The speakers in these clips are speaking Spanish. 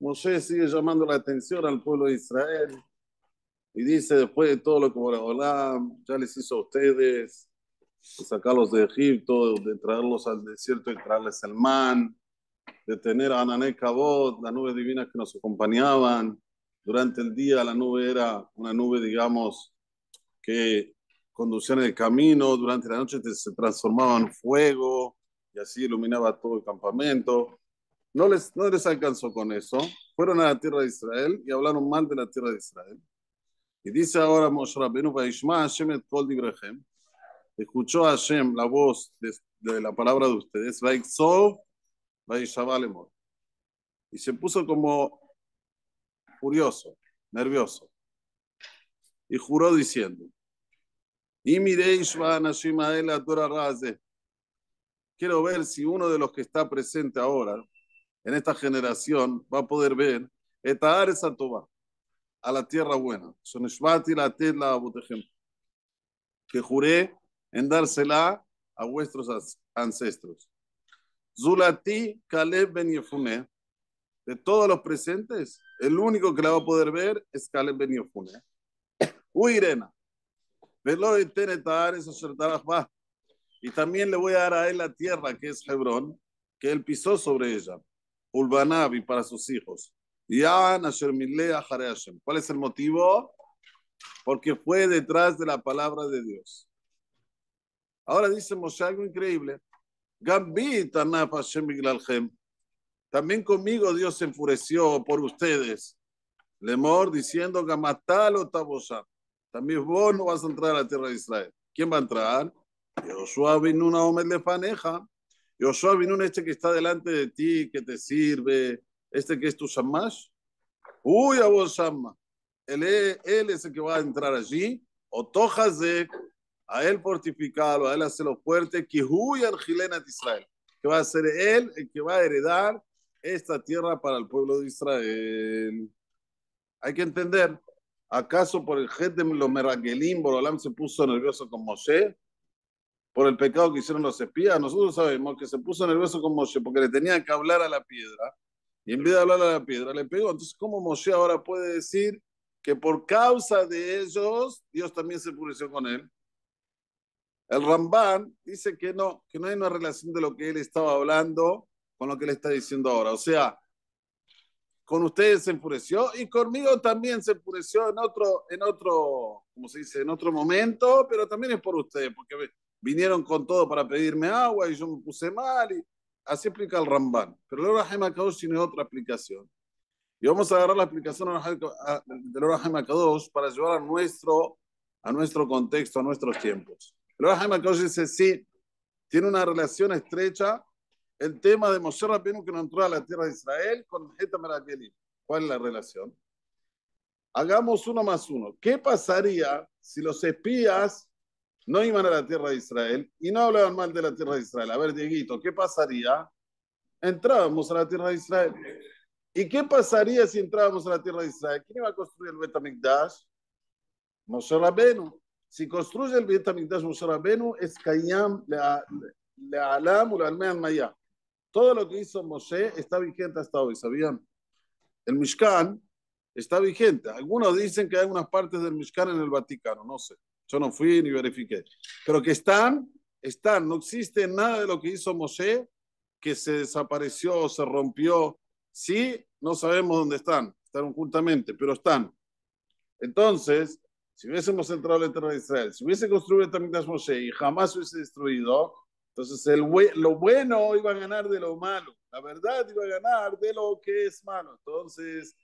Moshe sigue llamando la atención al pueblo de Israel y dice, después de todo lo que ya les hizo a ustedes, de sacarlos de Egipto, de traerlos al desierto y traerles el man, de tener a Anané Cabot, la nube divina que nos acompañaban. Durante el día la nube era una nube, digamos, que conducía en el camino, durante la noche se transformaba en fuego y así iluminaba todo el campamento. No les, no les alcanzó con eso. Fueron a la tierra de Israel y hablaron mal de la tierra de Israel. Y dice ahora Moshe Rabbeinu, Escuchó a Hashem la voz de, la palabra de ustedes. Y se puso como furioso, nervioso. Y juró diciendo, y Quiero ver si uno de los que está presente ahora, en esta generación va a poder ver Etar es a a la tierra buena. la que juré en dársela a vuestros ancestros. Zulati Caleb ben de todos los presentes, el único que la va a poder ver es Caleb ben Yefune. Uirena, Y también le voy a dar a él la tierra que es Hebrón, que él pisó sobre ella. Ulbanavi para sus hijos. ¿Cuál es el motivo? Porque fue detrás de la palabra de Dios. Ahora dice Moshe algo increíble. También conmigo Dios se enfureció por ustedes. Lemor diciendo, Tabosa. También vos no vas a entrar a la tierra de Israel. ¿Quién va a entrar? Josué vino una hombre de vino Binun, este que está delante de ti, que te sirve, este que es tu Shamash, uy, a vos él, es el que va a entrar allí, o Tojazek, a él fortificado, a él hacerlo fuerte, que Kihuy de Israel, que va a ser él el que va a heredar esta tierra para el pueblo de Israel. Hay que entender, ¿acaso por el de los Meragelim, Borolam se puso nervioso con Moshe? por el pecado que hicieron los espías. Nosotros sabemos que se puso nervioso con Moshe porque le tenía que hablar a la piedra y en vez de hablar a la piedra le pegó. Entonces, ¿cómo Moshe ahora puede decir que por causa de ellos Dios también se enfureció con él? El Ramban dice que no, que no hay una relación de lo que él estaba hablando con lo que él está diciendo ahora. O sea, con ustedes se enfureció y conmigo también se enfureció en otro, en otro, como se dice, en otro momento, pero también es por ustedes, porque vinieron con todo para pedirme agua y yo me puse mal. Y... Así explica el Ramban. Pero el Orahem Akadosh tiene otra explicación. Y vamos a agarrar la explicación del Orahem Akadosh para llevar a nuestro, a nuestro contexto, a nuestros tiempos. El Orahem Akadosh dice, sí, tiene una relación estrecha el tema de Moshe Rabbeinu que no entró a la tierra de Israel con Hetam ¿Cuál es la relación? Hagamos uno más uno. ¿Qué pasaría si los espías no iban a la tierra de Israel y no hablaban mal de la tierra de Israel. A ver, Dieguito, ¿qué pasaría? Entrábamos a la tierra de Israel. ¿Y qué pasaría si entrábamos a la tierra de Israel? ¿Quién iba a construir el Betamigdash? Moshe Rabenu. Si construye el Betamigdash Moshe Rabenu, es Kayam, Le'alam, la Maya. Todo lo que hizo Moshe está vigente hasta hoy, ¿sabían? El Mishkan está vigente. Algunos dicen que hay unas partes del Mishkan en el Vaticano, no sé. Yo no fui ni verifiqué. Pero que están, están. No existe nada de lo que hizo Moshe que se desapareció o se rompió. Sí, no sabemos dónde están. Están juntamente pero están. Entonces, si hubiésemos entrado en la tierra de Israel, si hubiese construido también las Moshe y jamás hubiese destruido, entonces el, lo bueno iba a ganar de lo malo, la verdad iba a ganar de lo que es malo. Entonces,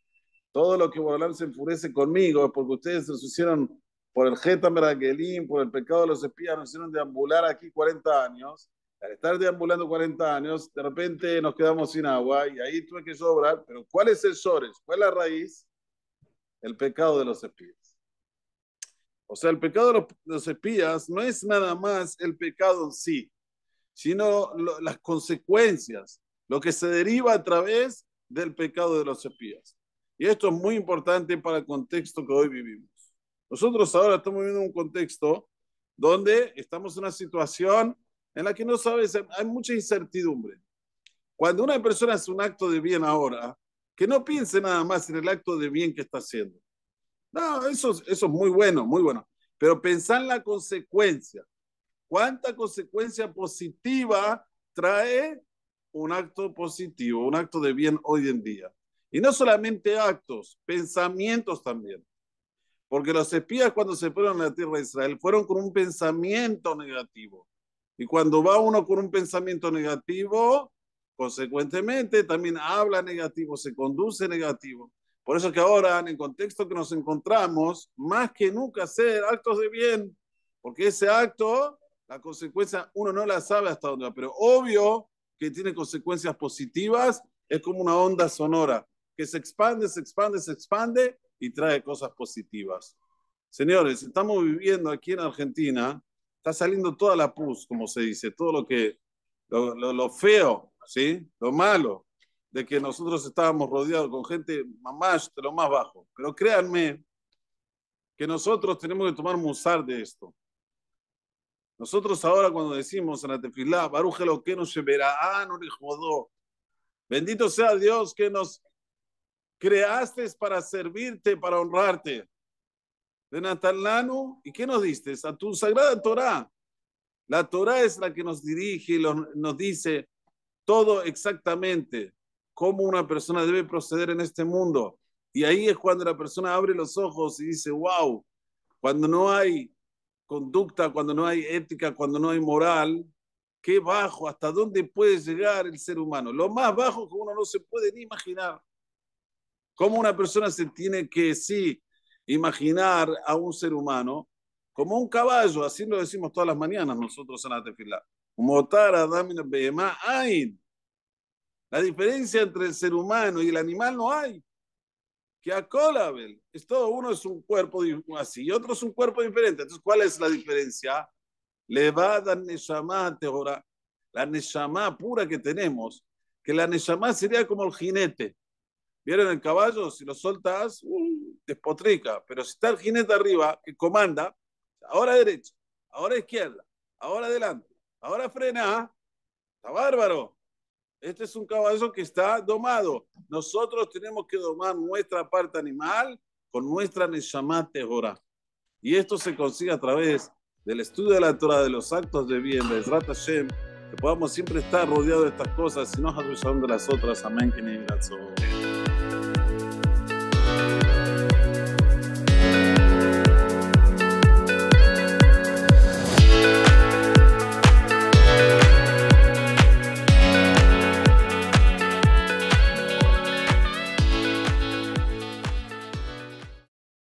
todo lo que Borolam se enfurece conmigo es porque ustedes nos hicieron por el Geta Meraguelín, por el pecado de los espías, nos hicieron deambular aquí 40 años. Al estar deambulando 40 años, de repente nos quedamos sin agua y ahí tuve que sobrar. Pero ¿cuál es el sores? ¿Cuál es la raíz? El pecado de los espías. O sea, el pecado de los, espías no es nada más el pecado en sí, sino las consecuencias, lo que se deriva a través del pecado de los espías. Y esto es muy importante para el contexto que hoy vivimos. Nosotros ahora estamos viviendo un contexto donde estamos en una situación en la que no sabes, hay mucha incertidumbre. Cuando una persona hace un acto de bien ahora, que no piense nada más en el acto de bien que está haciendo. No, eso, eso es muy bueno, muy bueno. Pero pensar en la consecuencia. ¿Cuánta consecuencia positiva trae un acto positivo, un acto de bien hoy en día? Y no solamente actos, pensamientos también. Porque los espías cuando se fueron a la tierra de Israel fueron con un pensamiento negativo. Y cuando va uno con un pensamiento negativo, consecuentemente también habla negativo, se conduce negativo. Por eso que ahora, en el contexto que nos encontramos, más que nunca hacer actos de bien, porque ese acto, la consecuencia, uno no la sabe hasta dónde va, pero obvio que tiene consecuencias positivas, es como una onda sonora, que se expande, se expande, se expande, y trae cosas positivas. Señores, estamos viviendo aquí en Argentina, está saliendo toda la pus, como se dice, todo lo que, lo, feo, ¿sí? Lo malo, de que nosotros estábamos rodeados con gente mamás de lo más bajo. Pero créanme que nosotros tenemos que tomar musar de esto. Nosotros ahora cuando decimos en la tefilá, no le jodó. Bendito sea Dios que nos creaste para servirte, para honrarte. De Natalano, ¿y qué nos diste? A tu sagrada Torá. La Torá es la que nos dirige y nos dice todo exactamente cómo una persona debe proceder en este mundo. Y ahí es cuando la persona abre los ojos y dice, wow, cuando no hay conducta, cuando no hay ética, cuando no hay moral, qué bajo, hasta dónde puede llegar el ser humano. Lo más bajo que uno no se puede ni imaginar. ¿Cómo una persona se tiene que sí imaginar a un ser humano como un caballo? Así lo decimos todas las mañanas nosotros en la tefila. La diferencia entre el ser humano y el animal no hay. Que a es todo uno es un cuerpo así y otro es un cuerpo diferente. Entonces, ¿cuál es la diferencia? Le va a dar Tehora, la Neshama pura que tenemos, que la Neshama sería como el jinete. ¿Vieron el caballo? Si lo soltas, uh, despotrica. Pero si está el jinete arriba, que comanda, ahora derecha, ahora izquierda, ahora adelante, ahora frena, está bárbaro. Este es un caballo que está domado. Nosotros tenemos que domar nuestra parte animal con nuestra Neshamat Jorah. Y esto se consigue a través del estudio de la Torah, de los actos de bien, de Rata Hashem, que podamos siempre estar rodeados de estas cosas y no de las otras. Amén. Que